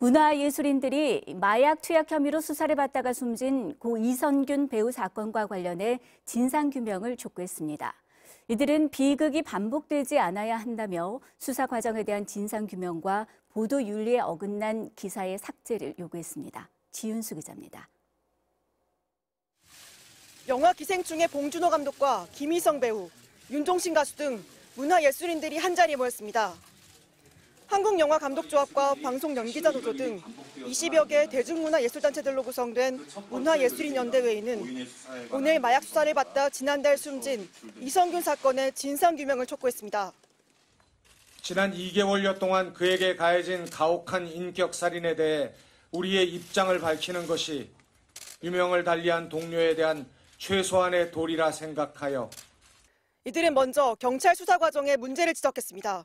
문화예술인들이 마약 투약 혐의로 수사를 받다가 숨진 고 이선균 배우 사건과 관련해 진상규명을 촉구했습니다. 이들은 비극이 반복되지 않아야 한다며 수사 과정에 대한 진상규명과 보도윤리에 어긋난 기사의 삭제를 요구했습니다. 지윤수 기자입니다. 영화 기생충의 봉준호 감독과 김희성 배우, 윤종신 가수 등 문화예술인들이 한자리에 모였습니다. 한국영화감독조합과 방송연기자조조등 20여 개 대중문화예술단체들로 구성된 문화예술인연대회의는 오늘 마약 수사를 받다 지난달 숨진 이성균 사건의 진상규명을 촉구했습니다. 지난 2개월여 동안 그에게 가해진 가혹한 인격살인에 대해 우리의 입장을 밝히는 것이 유명을 달리한 동료에 대한 최소한의 도리라 생각하여 이들은 먼저 경찰 수사 과정에 문제를 지적했습니다.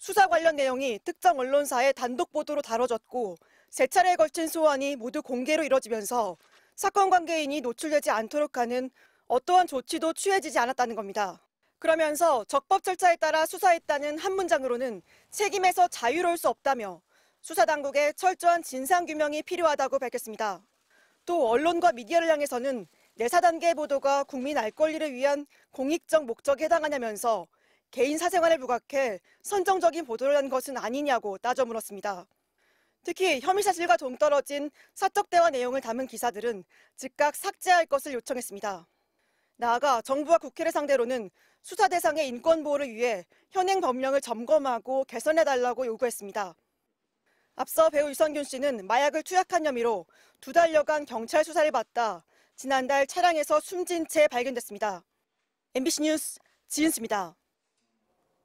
수사 관련 내용이 특정 언론사의 단독 보도로 다뤄졌고 세 차례에 걸친 소환이 모두 공개로 이뤄지면서 사건 관계인이 노출되지 않도록 하는 어떠한 조치도 취해지지 않았다는 겁니다. 그러면서 적법 절차에 따라 수사했다는 한 문장으로는 책임에서 자유로울 수 없다며 수사 당국의 철저한 진상 규명이 필요하다고 밝혔습니다. 또 언론과 미디어를 향해서는 내사 단계 보도가 국민 알 권리를 위한 공익적 목적에 해당하냐면서 개인 사생활을 부각해 선정적인 보도를 한 것은 아니냐고 따져 물었습니다. 특히 혐의 사실과 동떨어진 사적 대화 내용을 담은 기사들은 즉각 삭제할 것을 요청했습니다. 나아가 정부와 국회를 상대로는 수사 대상의 인권 보호를 위해 현행 법령을 점검하고 개선해달라고 요구했습니다. 앞서 배우 유선균 씨는 마약을 투약한 혐의로 두 달여간 경찰 수사를 받다 지난달 차량에서 숨진 채 발견됐습니다. MBC 뉴스 지은수입니다.